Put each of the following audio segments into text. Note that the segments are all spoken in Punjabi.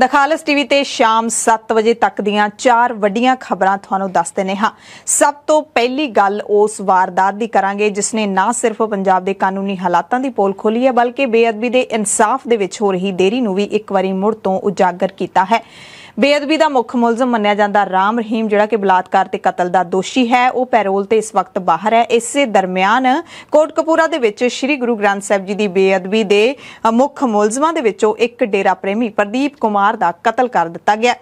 ਦਖਾਲਸ ਖਾਲਸ ਟੀਵੀ ਤੇ ਸ਼ਾਮ 7 ਵਜੇ ਤੱਕ ਦੀਆਂ ਚਾਰ ਵੱਡੀਆਂ ਖਬਰਾਂ ਤੁਹਾਨੂੰ ਦੱਸ ਦਿੰਨੇ ਹਾਂ ਸਭ ਤੋਂ ਪਹਿਲੀ ਗੱਲ ਉਸ ਵਾਰਦਾਤ ਦੀ ਕਰਾਂਗੇ ਜਿਸ ਨੇ ਨਾ ਸਿਰਫ ਪੰਜਾਬ ਦੇ ਕਾਨੂੰਨੀ ਹਾਲਾਤਾਂ ਦੀ ਪੋਲ ਖੋਲੀ ਹੈ ਬਲਕਿ ਬੇਅਦਬੀ ਦੇ ਇਨਸਾਫ ਦੇ ਵਿੱਚ ਹੋ ਰਹੀ ਦੇਰੀ ਨੂੰ ਵੀ ਇੱਕ ਵਾਰੀ ਮੁੜ ਤੋਂ ਉਜਾਗਰ ਕੀਤਾ ਹੈ ਬੇਅਦਬੀ ਦਾ ਮੁੱਖ ਮੁਲਜ਼ਮ ਮੰਨਿਆ ਜਾਂਦਾ ਰਾਮ ਰਹੀਮ ਜਿਹੜਾ ਕਿ ਬਲਾਤਕਾਰ ਤੇ ਕਤਲ ਦਾ ਦੋਸ਼ੀ ਹੈ ਉਹ ਪੈਰੋਲ ਤੇ ਇਸ ਵਕਤ ਬਾਹਰ ਹੈ ਇਸੇ ਦਰਮਿਆਨ ਕੋਟਕਪੂਰਾ ਦੇ ਵਿੱਚ ਸ੍ਰੀ ਗੁਰੂ ਗ੍ਰੰਥ ਸਾਹਿਬ ਜੀ ਦੀ ਬੇਅਦਬੀ ਦੇ ਮੁੱਖ ਮੁਲਜ਼ਮਾਂ ਦੇ ਵਿੱਚੋਂ ਇੱਕ ਡੇਰਾ ਪ੍ਰੇਮੀ ਪ੍ਰਦੀਪ ਕੁਮਾਰ ਦਾ ਕਤਲ ਕਰ ਦਿੱਤਾ ਗਿਆ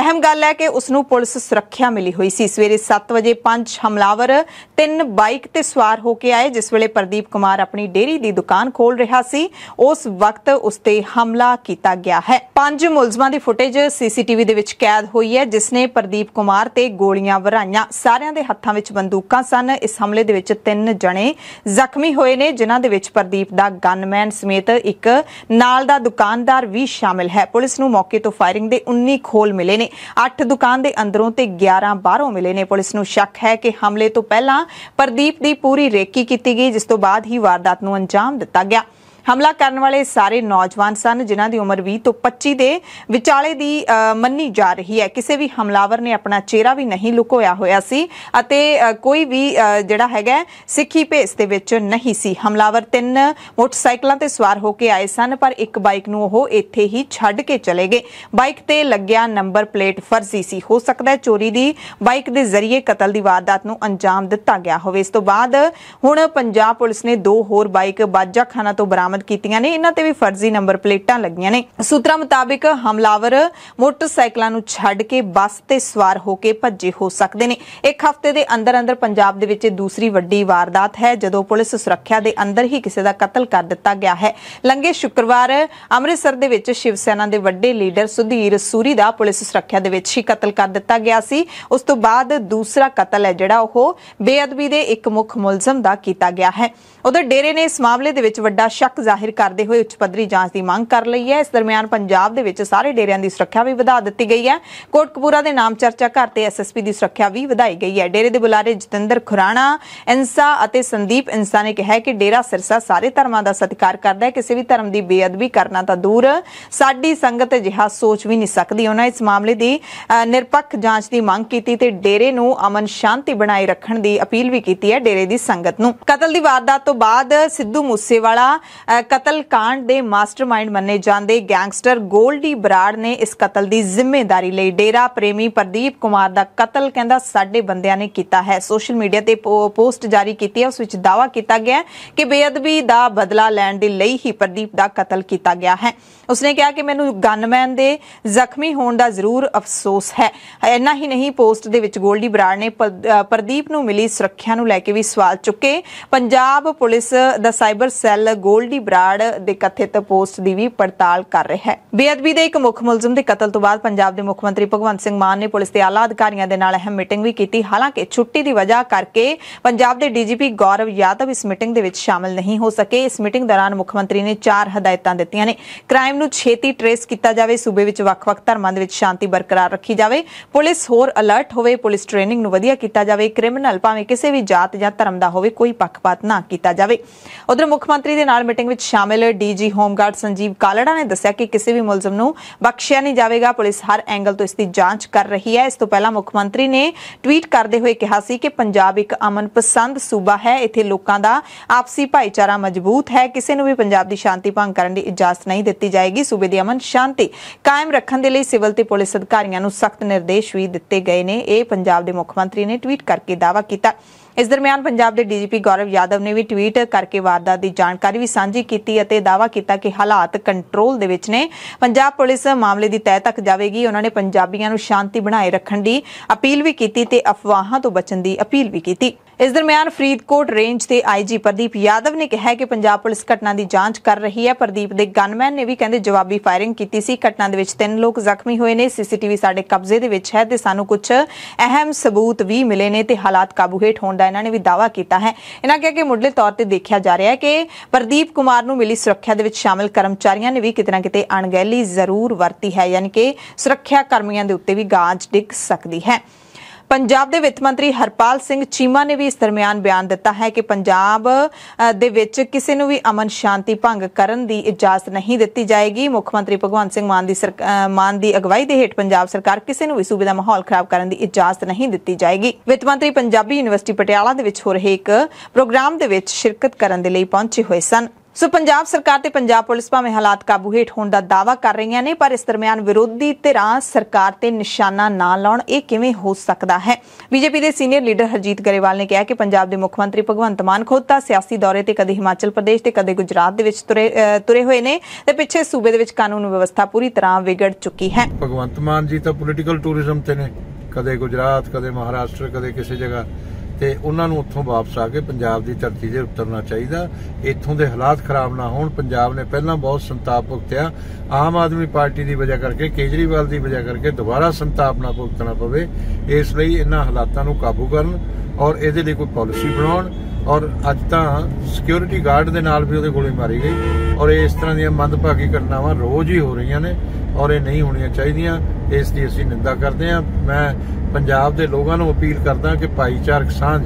ਅਹਿਮ ਗੱਲ ਹੈ ਕਿ ਉਸ ਨੂੰ ਪੁਲਿਸ ਸੁਰੱਖਿਆ ਮਿਲੀ ਹੋਈ ਸੀ ਸਵੇਰੇ 7 ਵਜੇ ਪੰਜ ਹਮਲਾਵਰ ਤਿੰਨ ਬਾਈਕ ਤੇ ਸਵਾਰ ਹੋ ਕੇ ਆਏ ਜਿਸ ਵੇਲੇ ਪ੍ਰਦੀਪ ਕੁਮਾਰ ਆਪਣੀ ਡੇਰੀ ਦੀ ਦੁਕਾਨ ਖੋਲ ਰਿਹਾ ਸੀ ਉਸ ਵਕਤ ਉਸ ਤੇ ਹਮਲਾ ਕੀਤਾ ਗਿਆ ਹੈ ਪੰਜ ਮੁਲਜ਼ਮਾਂ ਦੀ ਫੁਟੇਜ ਸੀਸੀਟੀਵੀ ਦੇ ਵਿੱਚ ਕੈਦ ਹੋਈ ਹੈ ਜਿਸ ਨੇ ਪ੍ਰਦੀਪ ਕੁਮਾਰ ਤੇ ਗੋਲੀਆਂ ਵਰਾਈਆਂ ਸਾਰਿਆਂ ਦੇ ਹੱਥਾਂ ਵਿੱਚ ਬੰਦੂਕਾਂ ਸਨ ਇਸ ਹਮਲੇ ਦੇ ਵਿੱਚ ਤਿੰਨ ਜਣੇ ਜ਼ਖਮੀ ਹੋਏ ਨੇ ਜਿਨ੍ਹਾਂ ਦੇ ਵਿੱਚ ਪ੍ਰਦੀਪ ਦਾ ਗਨਮੈਨ ਸਮੇਤ ਇੱਕ ਨਾਲ ਦਾ ਦੁਕਾਨਦਾਰ ਵੀ ਸ਼ਾਮਿਲ ਹੈ ਪੁਲਿਸ ਨੂੰ ਮੌਕੇ ਤੋਂ ਫਾਇਰਿੰਗ ਦੇ 19 ਖੋਲ ਮਿਲੇ ਨੇ ਨੇ 8 ਦੁਕਾਨ ਦੇ ਅੰਦਰੋਂ ਤੇ 11 ਬਾਹਰੋਂ ਮਿਲੇ ਨੇ ਪੁਲਿਸ ਨੂੰ ਸ਼ੱਕ ਹੈ ਕਿ ਹਮਲੇ ਤੋਂ ਪਹਿਲਾਂ ਪ੍ਰਦੀਪ ਦੀ ਪੂਰੀ ਰੇਕੀ ਕੀਤੀ ਗਈ ਜਿਸ ਤੋਂ ਬਾਅਦ ਹੀ ਵਾਰਦਾਤ ਨੂੰ ਅੰਜਾਮ ਦਿੱਤਾ ਗਿਆ ਹਮਲਾ ਕਰਨ ਵਾਲੇ ਸਾਰੇ ਨੌਜਵਾਨ ਸਨ ਜਿਨ੍ਹਾਂ ਦੀ ਉਮਰ 20 ਤੋਂ 25 ਦੇ ਵਿਚਾਲੇ ਦੀ ਮੰਨੀ ਜਾ ਰਹੀ ਹੈ ਕਿਸੇ ਵੀ ਹਮਲਾਵਰ ਨੇ ਆਪਣਾ ਚਿਹਰਾ ਵੀ ਨਹੀਂ ਲੁਕੋਇਆ ਹੋਇਆ ਸੀ ਅਤੇ ਕੋਈ ਵੀ ਜਿਹੜਾ ਹੈਗਾ ਸਿੱਖੀ ਭੇਸ ਦੇ ਵਿੱਚ ਨਹੀਂ ਸੀ ਹਮਲਾਵਰ ਤਿੰਨ ਮੋਟਰਸਾਈਕਲਾਂ ਤੇ ਸਵਾਰ ਹੋ ਕੇ ਆਏ ਸਨ ਪਰ ਇੱਕ ਬਾਈਕ ਨੂੰ ਉਹ ਇੱਥੇ ਹੀ ਛੱਡ ਕੇ ਚਲੇ ਗਏ ਬਾਈਕ ਤੇ ਲੱਗਿਆ ਨੰਬਰ ਪਲੇਟ ਫਰਜ਼ੀ ਸੀ ਹੋ ਸਕਦਾ ਹੈ ਚੋਰੀ ਦੀ ਬਾਈਕ ਦੇ ਜ਼ਰੀਏ ਕਤਲ ਦੀ ਵਾਰਦਾਤ ਨੂੰ ਅੰਜਾਮ ਦਿੱਤਾ ਗਿਆ ਹੋਵੇ ਇਸ ਤੋਂ ਬਾਅਦ ਹੁਣ ਪੰਜਾਬ ਪੁਲਿਸ ਨੇ ਦੋ ਹੋਰ ਬਾਈਕ ਬਾਜਾਖਾਨਾ ਤੋਂ ਬਰਾਮਦ ਬਰਾਮਦ ਕੀਤੀਆਂ ਨੇ ਇਹਨਾਂ ਤੇ ਵੀ ਫਰਜ਼ੀ ਨੰਬਰ ਪਲੇਟਾਂ ਲੱਗੀਆਂ ਨੇ ਸੂਤਰਾਂ ਮੁਤਾਬਕ ਹਮਲਾਵਰ ਮੋਟਰਸਾਈਕਲਾਂ ਨੂੰ ਛੱਡ ਕੇ ਬੱਸ ਤੇ ਸਵਾਰ ਹੋ ਕੇ ਭੱਜੇ ਹੋ ਸਕਦੇ ਨੇ ਇੱਕ ਹਫ਼ਤੇ ਦੇ ਅੰਦਰ ਅੰਦਰ ਪੰਜਾਬ ਦੇ ਵਿੱਚ ਦੂਸਰੀ ਵੱਡੀ ਵਾਰਦਾਤ ਹੈ ਜਦੋਂ ਪੁਲਿਸ ਸੁਰੱਖਿਆ ਦੇ ਅੰਦਰ ਹੀ ਕਿਸੇ ਦਾ ਕਤਲ ਕਰ ਦਿੱਤਾ ਗਿਆ ਹੈ ਲੰਗੇ ਸ਼ੁੱਕਰਵਾਰ ਅੰਮ੍ਰਿਤਸਰ ਦੇ ਵਿੱਚ ਸ਼ਿਵ ਸੈਨਾ ਦੇ ਵੱਡੇ ਲੀਡਰ ਸੁਧੀਰ ਸੂਰੀ ਦਾ ਪੁਲਿਸ ਸੁਰੱਖਿਆ ਦੇ ਵਿੱਚ ਹੀ ਕਤਲ ਕਰ ਦਿੱਤਾ ਗਿਆ ਸੀ ਉਸ ਤੋਂ ਬਾਅਦ ਦੂਸਰਾ ਕਤਲ ਹੈ ਜਿਹੜਾ ਉਹ ਬੇਅਦਬੀ ਦੇ ਇੱਕ ਮੁੱਖ ਮੁਲਜ਼ਮ ਦਾ ਕੀਤਾ ਗਿਆ ਹੈ ਉਧਰ ਡੇਰੇ ਨੇ ਇਸ ਮਾਮਲੇ ਦੇ ਵਿੱਚ ਵੱਡਾ ਸ਼ੱਕ ਜ਼ਾਹਿਰ ਕਰਦੇ ਹੋਏ ਉੱਚ ਪੱਧਰੀ ਜਾਂਚ ਦੀ ਮੰਗ ਕਰ ਲਈ ਹੈ ਇਸ ਦਰਮਿਆਨ ਪੰਜਾਬ ਦੇ ਵਿੱਚ ਸਾਰੇ ਡੇਰਿਆਂ ਦੀ ਸੁਰੱਖਿਆ ਵੀ ਵਧਾ ਦਿੱਤੀ ਗਈ ਹੈ ਕੋਟਕਪੂਰਾ ਦੇ ਨਾਮ ਚਰਚਾ ਘਰ ਤੇ ਐਸਐਸਪੀ ਦੀ ਸੁਰੱਖਿਆ ਵੀ ਵਧਾਈ ਗਈ ਹੈ ਡੇਰੇ ਦੇ ਬੁਲਾਰੇ ਜਤਿੰਦਰ ਖੁਰਾਣਾ ਇਨਸਾ ਅਤੇ ਸੰਦੀਪ ਇਨਸਾ ਨੇ ਕਿਹਾ ਕਿ ਡੇਰਾ ਸਿਰਸਾ ਸਾਰੇ ਧਰਮਾਂ ਦਾ ਸਤਿਕਾਰ ਕਰਦਾ ਹੈ ਕਿਸੇ ਵੀ ਧਰਮ ਦੀ ਬੇਅਦਬੀ ਕਰਨਾ ਤਾਂ ਦੂਰ ਸਾਡੀ ਸੰਗਤ ਅਜਿਹਾ ਸੋਚ ਵੀ ਨਹੀਂ ਸਕਦੀ ਉਹਨਾਂ ਇਸ ਮਾਮਲੇ ਦੀ ਨਿਰਪੱਖ ਜਾਂਚ ਦੀ ਮੰਗ ਕੀਤੀ ਤੇ ਡੇਰੇ ਨੂੰ ਅਮਨ ਸ਼ਾਂਤੀ ਬਣਾਈ ਰੱਖਣ ਦੀ ਅਪੀਲ ਵੀ ਕੀਤੀ ਹੈ ਡੇਰੇ ਦੀ ਸੰਗਤ ਨੂੰ ਕਤਲ ਦੀ ਵਾਰਦਾਤ ਤੋਂ ਬਾਅਦ ਸਿੱਧੂ ਮੂਸੇਵਾਲਾ ਕਤਲ ਕਾਂਡ ਦੇ ਮਾਸਟਰਮਾਈਂਡ ਮੰਨੇ ਜਾਂਦੇ ਗੈਂਗਸਟਰ ਗੋਲਡੀ ਬਰਾੜ ਨੇ ਇਸ ਕਤਲ ਦੀ ਜ਼ਿੰਮੇਵਾਰੀ ਲਈ ਡੇਰਾ ਪ੍ਰੇਮੀ ਪ੍ਰਦੀਪ ਕੁਮਾਰ ਦਾ ਕਤਲ ਕਹਿੰਦਾ ਸਾਡੇ ਬੰਦਿਆਂ ਨੇ ਕੀਤਾ ਹੈ ਸੋਸ਼ਲ ਮੀਡੀਆ ਤੇ ਪੋਸਟ ਜਾਰੀ ਕੀਤੀ ਹੈ ਉਸ ਵਿੱਚ ਦਾਵਾ ਕੀਤਾ ਗਿਆ ਕਿ ਬੇਅਦਬੀ ਦਾ ਬਦਲਾ ਲੈਣ ਦੇ ਲਈ ਹੀ ਪ੍ਰਦੀਪ ਦਾ ਕਤਲ ਕੀਤਾ ਗਿਆ ਹੈ ਉਸਨੇ ਕਿਹਾ ਕਿ ਮੈਨੂੰ ਗਨਮੈਨ ਦੇ ਜ਼ਖਮੀ ਹੋਣ ਦਾ ਜ਼ਰੂਰ ਅਫਸੋਸ ਹੈ ਇੰਨਾ ਹੀ ਨਹੀਂ ਪੋਸਟ ਦੇ ਵਿੱਚ ਗੋਲਡੀ ਬਰਾੜ ਨੇ ਪ੍ਰਦੀਪ ਨੂੰ ਮਿਲੀ ਸੁਰੱਖਿਆ ਨੂੰ ਲੈ ਕੇ ਵੀ ਸਵਾਲ ਚੁੱਕੇ ਪੰਜਾਬ ਪੁਲਿਸ ਦਾ ਸਾਈਬਰ ਸੈੱਲ ਗੋਲਡੀ ਬਰਾੜ ਦੇ ਕਥਿਤ ਪੋਸਟ ਦੀ ਵੀ ਪੜਤਾਲ ਕਰ ਰਿਹਾ ਹੈ ਬੇਅਦਬੀ ਦੇ ਇੱਕ ਮੁੱਖ ਮੁਲਜ਼ਮ ਦੇ ਕਤਲ ਤੋਂ ਬਾਅਦ ਪੰਜਾਬ ਦੇ ਮੁੱਖ ਮੰਤਰੀ ਭਗਵੰਤ ਸਿੰਘ ਮਾਨ ਨੇ ਪੁਲਿਸ ਦੇ ਆਲਾ ਅਧਿਕਾਰੀਆਂ ਦੇ ਨਾਲ ਅਹਿਮ ਮੀਟਿੰਗ ਵੀ ਕੀਤੀ ਹਾਲਾਂਕਿ ਛੁੱਟੀ ਦੀ ਵਜ੍ਹਾ ਕਰਕੇ ਪੰਜਾਬ ਦੇ ਡੀਜੀਪੀ ਗੌਰਵ ਯਾਦਵ ਇਸ ਮੀਟਿੰਗ ਦੇ ਵਿੱਚ ਸ਼ਾਮਲ ਨਹੀਂ ਹੋ ਸਕੇ ਇਸ ਮੀਟਿੰਗ ਦੌਰਾਨ ਮੁੱਖ ਮੰਤਰੀ ਨੇ ਚਾਰ ਹਦਾਇਤਾਂ ਦਿੱਤੀਆਂ ਨੇ ਕ੍ਰਾਈਮ ਕ੍ਰਾਈਮ ਨੂੰ ਛੇਤੀ ਟ੍ਰੇਸ ਕੀਤਾ ਜਾਵੇ ਸੂਬੇ ਵਿੱਚ ਵੱਖ-ਵੱਖ ਧਰਮਾਂ ਦੇ ਵਿੱਚ ਸ਼ਾਂਤੀ ਬਰਕਰਾਰ ਰੱਖੀ ਜਾਵੇ ਪੁਲਿਸ ਹੋਰ ਅਲਰਟ ਹੋਵੇ ਪੁਲਿਸ ਟ੍ਰੇਨਿੰਗ ਨੂੰ ਵਧੀਆ ਕੀਤਾ ਜਾਵੇ ਕ੍ਰਿਮੀਨਲ ਭਾਵੇਂ ਕਿਸੇ ਵੀ ਜਾਤ ਜਾਂ ਧਰਮ ਦਾ ਹੋਵੇ ਕੋਈ ਪੱਖਪਾਤ ਨਾ ਕੀਤਾ ਜਾਵੇ ਉਧਰ ਮੁੱਖ ਮੰਤਰੀ ਦੇ ਨਾਲ ਮੀਟਿੰਗ ਵਿੱਚ ਸ਼ਾਮਿਲ ਡੀਜੀ ਹੋਮਗਾਰਡ ਸੰਜੀਵ ਕਾਲੜਾ ਨੇ ਦੱਸਿਆ ਕਿ ਕਿਸੇ ਵੀ ਮੁਲਜ਼ਮ ਨੂੰ ਬਖਸ਼ਿਆ ਨਹੀਂ ਜਾਵੇਗਾ ਪੁਲਿਸ ਹਰ ਐਂਗਲ ਤੋਂ ਇਸ ਦੀ ਜਾਂਚ ਕਰ ਰਹੀ ਹੈ ਇਸ ਤੋਂ ਪਹਿਲਾਂ ਮੁੱਖ ਮੰਤਰੀ ਨੇ ਟਵੀਟ ਕਰਦੇ ਹੋਏ ਕਿਹਾ ਸੀ ਕਿ ਪੰਜਾਬ ਇੱਕ ਅਮਨ ਪਸੰਦ ਸੂਬਾ ਹੈ ਇੱਥੇ ਲੋਕਾਂ ਦਾ ਆਪਸੀ ਭਾਈਚਾਰਾ ਮਜ਼ਬੂਤ ਹੈ ਕਿਸੇ ਨੂੰ ਵੀ ਪੰਜਾਬ ਦੀ ਸ਼ਾਂਤੀ ਭੰਗ ਕਰਨ ਦੀ ਇਜਾਜ਼ਤ ਨਹੀਂ ਦਿੱਤੀ ਜਾਏ ਜਾਏਗੀ ਸੂਬੇ ਦੀ ਅਮਨ ਸ਼ਾਂਤੀ ਕਾਇਮ ਰੱਖਣ ਦੇ ਲਈ ਸਿਵਲ ਤੇ ਪੁਲਿਸ ਅਧਿਕਾਰੀਆਂ ਨੂੰ ਸਖਤ ਨਿਰਦੇਸ਼ ਵੀ ਦਿੱਤੇ ਗਏ ਨੇ ਇਹ ਪੰਜਾਬ ਦੇ ਮੁੱਖ ਮੰਤਰੀ ਨੇ ਟਵੀਟ ਕਰਕੇ ਦਾਵਾ ਕੀਤਾ ਇਸ ਦਰਮਿਆਨ ਪੰਜਾਬ ਦੇ ਡੀਜੀਪੀ ਗੌਰਵ ਯਾਦਵ ਨੇ ਵੀ ਟਵੀਟ ਕਰਕੇ ਵਾਰਦਾਤ ਦੀ ਜਾਣਕਾਰੀ ਵੀ ਸਾਂਝੀ ਕੀਤੀ ਅਤੇ ਦਾਵਾ ਕੀਤਾ ਕਿ ਹਾਲਾਤ ਕੰਟਰੋਲ ਦੇ ਵਿੱਚ ਨੇ ਪੰਜਾਬ ਪੁਲਿਸ ਮਾਮਲੇ ਦੀ ਤਹਿ ਤੱਕ ਜਾਵੇਗੀ ਉਹਨਾਂ ਨੇ ਪੰਜਾਬੀਆਂ ਨੂੰ ਸ਼ਾਂਤੀ ਬਣਾਏ ਰੱਖਣ ਦੀ ਅਪੀਲ ਵੀ ਕੀਤੀ ਤੇ ਅਫਵਾਹਾਂ ਤੋਂ ਬਚਣ ਦੀ ਅਪੀਲ ਵੀ ਕੀਤੀ ਇਸ ਦਰਮਿਆਨ ਫਰੀਦਕੋਟ ਰੇਂਜ ਦੇ ਆਈਜੀ ਪ੍ਰਦੀਪ ਯਾਦਵ ਨੇ ਕਿਹਾ ਕਿ ਪੰਜਾਬ ਪੁਲਿਸ ਘਟਨਾ ਦੀ ਜਾਂਚ ਕਰ ਰਹੀ ਹੈ ਪ੍ਰਦੀਪ ਦੇ ਗਨਮੈਨ ਨੇ ਵੀ ਕਹਿੰਦੇ ਜਵਾਬੀ ਫਾਇਰਿੰਗ ਕੀਤੀ ਸੀ ਘਟਨਾ ਦੇ ਵਿੱਚ ਤਿੰਨ ਲੋਕ ਜ਼ਖਮੀ ਹੋਏ ਨੇ ਸੀਸੀਟੀਵੀ ਸਾਡੇ ਕਬਜ਼ੇ ਦੇ ਵਿੱਚ ਹੈ ਤੇ ਸਾਨੂੰ ਕੁਝ ਅਹਿਮ ਸਬੂਤ ਵੀ ਮਿਲੇ ਨੇ ਤੇ ਹਾਲਾਤ ਕਾਬੂ ਹੇਠ ਹੋਣ ਦਾ ਇਹਨਾਂ ਨੇ ਵੀ ਦਾਵਾ ਕੀਤਾ ਹੈ ਇਹਨਾਂ ਕਿਹਾ ਕਿ ਮੁੱਢਲੇ ਤੌਰ ਤੇ ਦੇਖਿਆ ਜਾ ਰਿਹਾ ਹੈ ਕਿ ਪ੍ਰਦੀਪ ਕੁਮਾਰ ਨੂੰ ਮਿਲੀ ਸੁਰੱਖਿਆ ਦੇ ਵਿੱਚ ਸ਼ਾਮਲ ਕਰਮਚਾਰੀਆਂ ਨੇ ਵੀ ਕਿਤਨਾ ਕਿਤੇ ਅਣਗਹਿਲੀ ਜ਼ਰੂਰ ਵਰਤੀ ਹੈ ਯਾਨੀ ਕਿ ਸੁਰੱਖਿਆ ਕਰਮੀਆਂ ਦੇ ਉੱਤੇ ਵੀ ਗਾਜ ਡਿੱਗ ਸਕਦੀ ਹੈ ਪੰਜਾਬ ਦੇ ਵਿੱਤ ਮੰਤਰੀ ਹਰਪਾਲ ਸਿੰਘ ਚੀਮਾ ਨੇ ਵੀ ਇਸ ਦਰਮਿਆਨ ਬਿਆਨ ਦਿੱਤਾ ਹੈ ਕਿ ਪੰਜਾਬ ਦੇ ਵਿੱਚ ਕਿਸੇ ਨੂੰ ਵੀ ਅਮਨ ਸ਼ਾਂਤੀ ਭੰਗ ਕਰਨ ਦੀ ਇਜਾਜ਼ਤ ਨਹੀਂ ਦਿੱਤੀ ਜਾਏਗੀ ਮੁੱਖ ਮੰਤਰੀ ਭਗਵੰਤ ਸਿੰਘ ਮਾਨ ਦੀ ਮਾਨ ਦੀ ਅਗਵਾਈ ਦੇ ਹੇਠ ਪੰਜਾਬ ਸਰਕਾਰ ਕਿਸੇ ਨੂੰ ਵੀ ਸੂਬੇ ਦਾ ਮਾਹੌਲ ਖਰਾਬ ਕਰਨ ਦੀ ਇਜਾਜ਼ਤ ਨਹੀਂ ਦਿੱਤੀ ਜਾਏਗੀ ਵਿੱਤ ਮੰਤਰੀ ਪੰਜਾਬੀ ਯੂਨੀਵਰਸਿਟੀ ਪਟਿਆਲਾ ਦੇ ਵਿੱਚ ਹੋ ਰਹੇ ਇੱਕ ਪ੍ਰੋਗਰਾਮ ਦੇ ਵਿੱਚ ਸ਼ਿਰਕਤ ਕਰਨ ਦੇ ਲਈ ਪਹੁੰਚੇ ਹੋਏ ਸਨ ਸੋ ਪੰਜਾਬ ਸਰਕਾਰ ਤੇ ਪੰਜਾਬ ਪੁਲਿਸ ਭਾਵੇਂ ਹਾਲਾਤ ਕਾਬੂ ਹੇਠ ਹੋਣ ਦਾ ਦਾਵਾ ਕਰ ਰਹੀਆਂ ਨੇ ਪਰ ਇਸ ਦਰਮਿਆਨ ਵਿਰੋਧੀ ਧਿਰਾਂ ਸਰਕਾਰ ਤੇ ਨਿਸ਼ਾਨਾ ਨਾ ਲਾਉਣ ਇਹ ਕਿਵੇਂ ਹੋ ਸਕਦਾ ਹੈ ਬੀਜੇਪੀ ਦੇ ਸੀਨੀਅਰ ਲੀਡਰ ਹਰਜੀਤ ਗਰੇਵਾਲ ਨੇ ਕਿਹਾ ਕਿ ਪੰਜਾਬ ਦੇ ਮੁੱਖ ਮੰਤਰੀ ਭਗਵੰਤ ਮਾਨ ਖੁਦ ਤਾਂ ਸਿਆਸੀ ਦੌਰੇ ਤੇ ਕਦੇ ਹਿਮਾਚਲ ਪ੍ਰਦੇਸ਼ ਤੇ ਕਦੇ ਗੁਜਰਾਤ ਦੇ ਵਿੱਚ ਤੁਰੇ ਹੋਏ ਨੇ ਤੇ ਪਿੱਛੇ ਸੂਬੇ ਦੇ ਵਿੱਚ ਕਾਨੂੰਨ ਵਿਵਸਥਾ ਪੂਰੀ ਤਰ੍ਹਾਂ ਵਿਗੜ ਚੁੱਕੀ ਹੈ ਭਗਵੰਤ ਮਾਨ ਜੀ ਤਾਂ ਪੋਲੀਟੀਕਲ ਟੂਰਿਜ਼ਮ ਤੇ ਨੇ ਕਦੇ ਗੁਜਰਾਤ ਕਦੇ ਮਹਾਰਾਸ਼ਟਰ ਕਦੇ ਕਿਸੇ ਜਗ੍ਹਾ ਤੇ ਉਹਨਾਂ ਨੂੰ ਉੱਥੋਂ ਵਾਪਸ ਆ ਕੇ ਪੰਜਾਬ ਦੀ ਧਰਤੀ 'ਤੇ ਉਤਰਨਾ ਚਾਹੀਦਾ ਇੱਥੋਂ ਦੇ ਹਾਲਾਤ ਖਰਾਬ ਨਾ ਹੋਣ ਪੰਜਾਬ ਨੇ ਪਹਿਲਾਂ ਬਹੁਤ ਸੰਤਾਪ ਭੁਗਤਿਆ ਆਮ ਆਦਮੀ ਪਾਰਟੀ ਦੀ ਵਜ੍ਹਾ ਕਰਕੇ ਕੇਜਰੀਵਾਲ ਦੀ ਵਜ੍ਹਾ ਕਰਕੇ ਦੁਬਾਰਾ ਸੰਤਾਪ ਨਾ ਭੁਗਤਣਾ ਪਵੇ ਇਸ ਲਈ ਇਹਨਾਂ ਹਾਲਾਤਾਂ ਨੂੰ ਕਾਬੂ ਕਰਨ ਔਰ ਇਹਦੇ ਲਈ ਕੋਈ ਪਾਲਿਸੀ ਬਣਾਉਣ ਔਰ ਅੱਜ ਤਾਂ ਸਿਕਿਉਰਿਟੀ ਗਾਰਡ ਦੇ ਨਾਲ ਵੀ ਉਹਦੇ ਗੋਲੀ ਮਾਰੀ ਗਈ ਔਰ ਇਸ ਤਰ੍ਹਾਂ ਦੀਆਂ ਮੰਦਭਾਗੀ ਘਟਨਾਵਾਂ ਰੋਜ਼ ਹੀ ਹੋ ਰਹੀਆਂ ਨੇ ਔਰ ਇਹ ਨਹੀਂ ਹੋਣੀਆਂ ਚਾਹੀਦੀਆਂ ਇਸ ਦੀ ਅਸੀਂ ਨਿੰਦਾ ਕਰਦੇ ਹਾਂ ਮੈਂ ਪੰਜਾਬ ਦੇ ਲੋਕਾਂ ਨੂੰ ਅਪੀਲ ਕਰਦਾ ਕਿ ਭਾਈਚਾਰਕ ਸਾਂਝ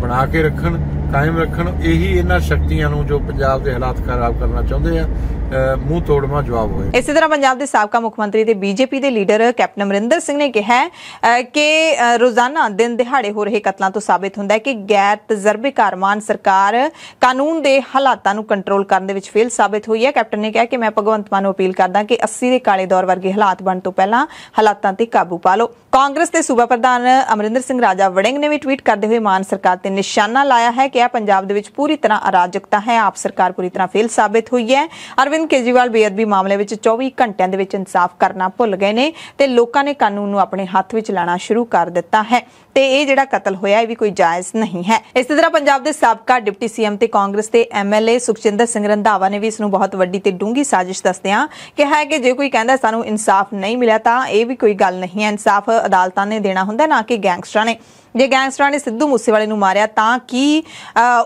ਬਣਾ ਕੇ ਰੱਖਣ ਕਾਇਮ ਰੱਖਣ ਇਹੀ ਇਹਨਾਂ ਸ਼ਕਤੀਆਂ ਨੂੰ ਜੋ ਪੰਜਾਬ ਦੇ ਹਾਲਾਤ ਖਰਾਬ ਕਰਨਾ ਚਾਹੁੰਦੇ ਆ ਮੂੰਹ ਤੋੜਵਾ ਜਵਾਬ ਹੋਏ ਇਸੇ ਤਰ੍ਹਾਂ ਪੰਜਾਬ ਦੇ ਸਾਬਕਾ ਮੁੱਖ ਮੰਤਰੀ ਤੇ ਬੀਜੇਪੀ ਦੇ ਲੀਡਰ ਕੈਪਟਨ ਅਮਰਿੰਦਰ ਸਿੰਘ ਨੇ ਕਿਹਾ ਕਿ ਰੋਜ਼ਾਨਾ ਦਿਨ ਦਿਹਾੜੇ ਹੋ ਰਹੇ ਕਤਲਾਂ ਤੋਂ ਸਾਬਤ ਹੁੰਦਾ ਹੈ ਕਿ ਗੈਰ ਤਜਰਬੇਕਾਰ ਮਾਨ ਸਰਕਾਰ ਕਾਨੂੰਨ ਦੇ ਹਾਲਾਤਾਂ ਨੂੰ ਕੰਟਰੋਲ ਕਰਨ ਦੇ ਵਿੱਚ ਫੇਲ ਸਾਬਤ ਹੋਈ ਹੈ ਕੈਪਟਨ ਨੇ ਕਿਹਾ ਕਿ ਮੈਂ ਭਗਵੰਤ ਮਾਨ ਨੂੰ ਅਪੀਲ ਕਰਦਾ ਕਿ 80 ਦੇ ਕਾਲੇ ਦੌਰ ਵਰਗੇ ਹਾਲਾਤ ਬਣ ਤੋਂ ਪਹਿਲਾਂ ਹਾਲਾਤਾਂ ਤੇ ਕਾਬੂ ਪਾ ਲਓ ਕਾਂਗਰਸ ਦੇ ਸੂਬਾ ਪ੍ਰਧਾਨ ਅਮਰਿੰਦਰ ਸਿੰਘ ਰਾਜਾ ਵੜਿੰਗ ਨੇ ਵੀ ਟਵੀਟ ਕਰਦੇ ਹੋਏ ਮਾਨ ਸਰਕਾਰ ਤੇ ਨਿਸ਼ਾਨਾ ਲਾਇਆ ਹੈ ਕਿ ਇਹ ਪੰਜਾਬ ਦੇ ਵਿੱਚ ਪੂਰੀ ਤਰ੍ਹਾਂ ਅਰਾਜਕਤਾ ਹੈ ਆਪ ਸਰਕਾਰ ਪੂਰੀ ਤਰ੍ਹਾਂ ਫੇਲ ਸਾਬਤ ਹੋਈ ਹੈ ਅਰਵਿੰਦ ਅਰਵਿੰਦ ਕੇਜੀਵਾਲ ਬੇਅਦਬੀ ਮਾਮਲੇ ਵਿੱਚ 24 ਘੰਟਿਆਂ ਦੇ ਵਿੱਚ ਇਨਸਾਫ ਕਰਨਾ ਭੁੱਲ ਗਏ ਨੇ ਤੇ ਲੋਕਾਂ ਨੇ ਕਾਨੂੰਨ ਨੂੰ ਆਪਣੇ ਹੱਥ ਵਿੱਚ ਲੈਣਾ ਸ਼ੁਰੂ ਕਰ ਦਿੱਤਾ ਹੈ ਤੇ ਇਹ ਜਿਹੜਾ ਕਤਲ ਹੋਇਆ ਇਹ ਵੀ ਕੋਈ ਜਾਇਜ਼ ਨਹੀਂ ਹੈ ਇਸੇ ਤਰ੍ਹਾਂ ਪੰਜਾਬ ਦੇ ਸਾਬਕਾ ਡਿਪਟੀ ਸੀਐਮ ਤੇ ਕਾਂਗਰਸ ਦੇ ਐਮਐਲਏ ਸੁਖਚਿੰਦਰ ਸਿੰਘ ਰੰਧਾਵਾ ਨੇ ਵੀ ਇਸ ਨੂੰ ਬਹੁਤ ਵੱਡੀ ਤੇ ਡੂੰਗੀ ਸਾਜ਼ਿਸ਼ ਦੱਸਦਿਆਂ ਕਿਹਾ ਹੈ ਕਿ ਜੇ ਕੋਈ ਕਹਿੰਦਾ ਸਾਨੂੰ ਇਨਸਾਫ ਨਹੀਂ ਮਿਲਿਆ ਤਾਂ ਇਹ ਵੀ ਕੋਈ ਗੱਲ ਨਹੀਂ ਹੈ ਇਨਸਾਫ ਅਦਾਲਤਾਂ ਨੇ ਦੇਣਾ ਹੁੰਦਾ ਨਾ ਕਿ ਗੈਂਗਸਟਰਾਂ ਨੇ ਜੇ ਗੈਂਗਸਟਰਾਂ ਨੇ ਸਿੱਧੂ ਮੂਸੇਵਾਲੇ ਨੂੰ ਮਾਰਿਆ ਤਾਂ ਕੀ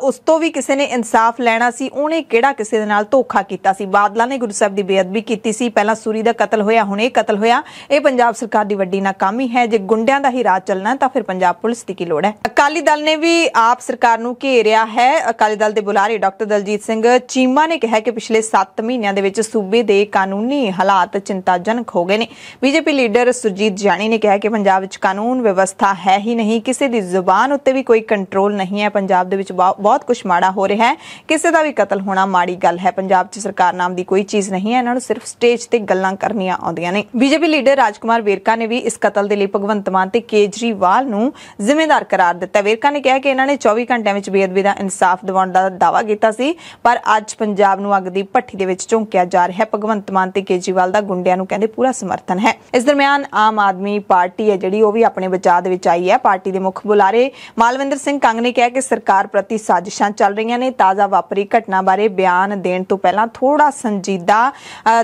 ਉਸ ਤੋਂ ਵੀ ਕਿਸੇ ਨੇ ਇਨਸਾਫ ਲੈਣਾ ਸੀ ਉਹਨੇ ਕਿਹੜਾ ਕਿਸੇ ਦੇ ਨਾਲ ਧੋਖਾ ਕੀਤਾ ਸੀ ਬਾਦਲਾ ਨੇ ਗੁਰੂ ਸਾਹਿਬ ਦੀ ਬੇਅਦਬੀ ਕੀਤੀ ਸੀ ਪਹਿਲਾਂ ਸੂਰੀ ਦਾ ਕਤਲ ਹੋਇਆ ਹੁਣ ਇਹ ਕਤਲ ਹੋਇਆ ਇਹ ਪੰਜਾਬ ਸਰਕਾਰ ਦੀ ਵੱਡੀ ਨਾਕਾਮੀ ਹੈ ਜੇ ਗੁੰਡਿਆਂ ਦਾ ਹੀ ਰਾਜ ਚੱਲਣਾ ਤਾਂ ਫਿਰ ਪੰਜਾਬ ਪੁਲਿਸ ਦੀ ਕੀ ਲੋੜ ਹੈ ਅਕਾਲੀ ਦਲ ਨੇ ਵੀ ਆਪ ਸਰਕਾਰ ਨੂੰ ਘੇਰਿਆ ਹੈ ਅਕਾਲੀ ਦਲ ਦੇ ਬੁਲਾਰੇ ਡਾਕਟਰ ਦਲਜੀਤ ਸਿੰਘ ਚੀਮਾ ਨੇ ਕਿਹਾ ਕਿ ਪਿਛਲੇ 7 ਮਹੀਨਿਆਂ ਦੇ ਵਿੱਚ ਸੂਬੇ ਦੇ ਕਾਨੂੰਨੀ ਹਾਲਾਤ ਚਿੰਤਾਜਨਕ ਹੋ ਗਏ ਨੇ ਬੀਜੇਪੀ ਲੀਡਰ ਸੁਰਜੀਤ ਜਾਨੀ ਨੇ ਕਿਹਾ ਕਿ ਪੰਜਾਬ ਵਿੱਚ ਕਾਨੂੰਨ ਵਿਵਸਥਾ ਹੈ ਹੀ ਨਹੀਂ ਕਿ ਕਿਸੇ ਦੀ ਜ਼ੁਬਾਨ ਉੱਤੇ ਵੀ ਕੋਈ ਕੰਟਰੋਲ ਨਹੀਂ ਹੈ ਪੰਜਾਬ ਦੇ ਵਿੱਚ ਬਹੁਤ ਕੁਝ ਮਾੜਾ ਹੋ ਰਿਹਾ ਹੈ ਕਿਸੇ ਦਾ ਵੀ ਕਤਲ ਹੋਣਾ ਮਾੜੀ ਗੱਲ ਹੈ ਪੰਜਾਬ 'ਚ ਸਰਕਾਰ ਨਾਮ ਦੀ ਕੋਈ ਚੀਜ਼ ਨਹੀਂ ਹੈ ਇਹਨਾਂ ਨੂੰ ਸਿਰਫ ਸਟੇਜ ਤੇ ਗੱਲਾਂ ਕਰਨੀਆਂ ਆਉਂਦੀਆਂ ਨੇ ਬੀਜੇਪੀ ਲੀਡਰ ਰਾਜਕੁਮਾਰ ਵੇਰਕਾ ਨੇ ਵੀ ਇਸ ਕਤਲ ਦੇ ਲਈ ਭਗਵੰਤ ਮਾਨ ਤੇ ਕੇਜਰੀਵਾਲ ਨੂੰ ਜ਼ਿੰਮੇਵਾਰ ਕਰਾਰ ਦਿੱਤਾ ਵੇਰਕਾ ਨੇ ਕਿਹਾ ਕਿ ਇਹਨਾਂ ਨੇ 24 ਘੰਟਿਆਂ ਵਿੱਚ ਬੇਅਦਬੀ ਦਾ ਇਨਸਾਫ ਦਿਵਾਉਣ ਦਾ ਦਾਵਾ ਕੀਤਾ ਸੀ ਪਰ ਅੱਜ ਪੰਜਾਬ ਨੂੰ ਅੱਗ ਦੀ ਭੱਠੀ ਦੇ ਵਿੱਚ ਝੋਂਕਿਆ ਜਾ ਰਿਹਾ ਹੈ ਭਗਵੰਤ ਮਾਨ ਤੇ ਕੇਜਰੀਵਾਲ ਦਾ ਗੁੰਡਿਆਂ ਨੂੰ ਕਹਿੰਦੇ ਪੂਰਾ ਸਮਰਥਨ ਹੈ ਇਸ ਦਰਮਿਆਨ ਆਮ ਆਦਮੀ ਪਾਰਟੀ ਹੈ ਜਿਹੜੀ ਉਹ ਵੀ ਆਪਣੇ ਬਚਾਅ ਦੇ ਵਿੱਚ ਆਈ ਹੈ ਪਾਰਟੀ ਦੇ ਮੁੱਖ ਬੁਲਾਰੇ ਮਾਲਵਿੰਦਰ ਸਿੰਘ ਕੰਗ ਨੇ ਕਿਹਾ ਕਿ ਸਰਕਾਰ ਪ੍ਰਤੀ ਸਾਜ਼ਿਸ਼ਾਂ ਚੱਲ ਰਹੀਆਂ ਨੇ ਤਾਜ਼ਾ ਵਾਪਰੀ ਘਟਨਾ ਬਾਰੇ ਬਿਆਨ ਦੇਣ ਤੋਂ ਪਹਿਲਾਂ ਥੋੜਾ ਸੰਜੀਦਾ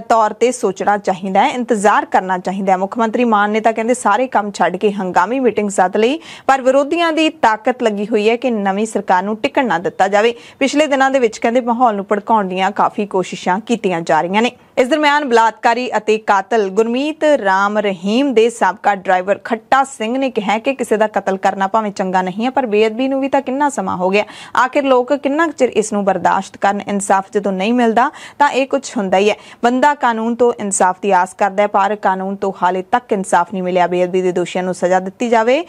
ਤੌਰ ਤੇ ਸੋਚਣਾ ਚਾਹੀਦਾ ਹੈ ਇੰਤਜ਼ਾਰ ਕਰਨਾ ਚਾਹੀਦਾ ਹੈ ਮੁੱਖ ਮੰਤਰੀ ਮਾਨ ਨੇ ਤਾਂ ਕਹਿੰਦੇ ਸਾਰੇ ਕੰਮ ਛੱਡ ਕੇ ਹੰਗਾਮੀ ਮੀਟਿੰਗ ਸੱਦ ਲਈ ਪਰ ਵਿਰੋਧੀਆਂ ਦੀ ਤਾਕਤ ਲੱਗੀ ਹੋਈ ਹੈ ਕਿ ਨਵੀਂ ਸਰਕਾਰ ਨੂੰ ਟਿਕਣ ਨਾ ਦਿੱਤਾ ਜਾਵੇ ਪਿਛਲੇ ਦਿਨਾਂ ਦੇ ਵਿੱਚ ਕਹਿੰਦੇ ਮਾਹੌਲ ਨੂੰ ਭੜਕਾਉਣ ਦੀਆਂ ਕਾਫੀ ਕੋਸ਼ਿਸ਼ਾਂ ਕੀਤੀਆਂ ਜਾ ਰਹੀਆਂ ਨੇ ਇਸ ਦਰਮਿਆਨ ਬਲਾਤਕਾਰੀ ਅਤੇ ਕਾਤਲ ਗੁਰਮੀਤ ਰਾਮ ਰਹੀਮ ਦੇ ਸਾਬਕਾ ਡਰਾਈਵਰ ਖੱਟਾ ਸਿੰਘ ਨੇ ਕਿਹਾ ਕਿ ਕਿਸੇ ਦਾ ਕਤਲ ਕਰਨਾ ਭਾਵੇਂ ਚੰਗਾ ਨਹੀਂ ਹੈ ਪਰ ਬੇਅਦਬੀ ਨੂੰ ਵੀ ਤਾਂ ਕਿੰਨਾ ਸਮਾਂ ਹੋ ਗਿਆ ਆਖਿਰ ਲੋਕ ਕਿੰਨਾ ਚਿਰ ਇਸ ਨੂੰ ਬਰਦਾਸ਼ਤ ਕਰਨ ਇਨਸਾਫ ਜਦੋਂ ਨਹੀਂ ਮਿਲਦਾ ਤਾਂ ਇਹ ਕੁਝ ਹੁੰਦਾ ਹੀ ਹੈ ਬੰਦਾ ਕਾਨੂੰਨ ਤੋਂ ਇਨਸਾਫ ਦੀ ਆਸ ਕਰਦਾ ਹੈ ਪਰ ਕਾਨੂੰਨ ਤੋਂ ਹਾਲੇ ਤੱਕ ਇਨਸਾਫ ਨਹੀਂ ਮਿਲਿਆ ਬੇਅਦਬੀ ਦੇ ਦੋਸ਼ੀਆਂ ਨੂੰ ਸਜ਼ਾ ਦਿੱਤੀ ਜਾਵੇ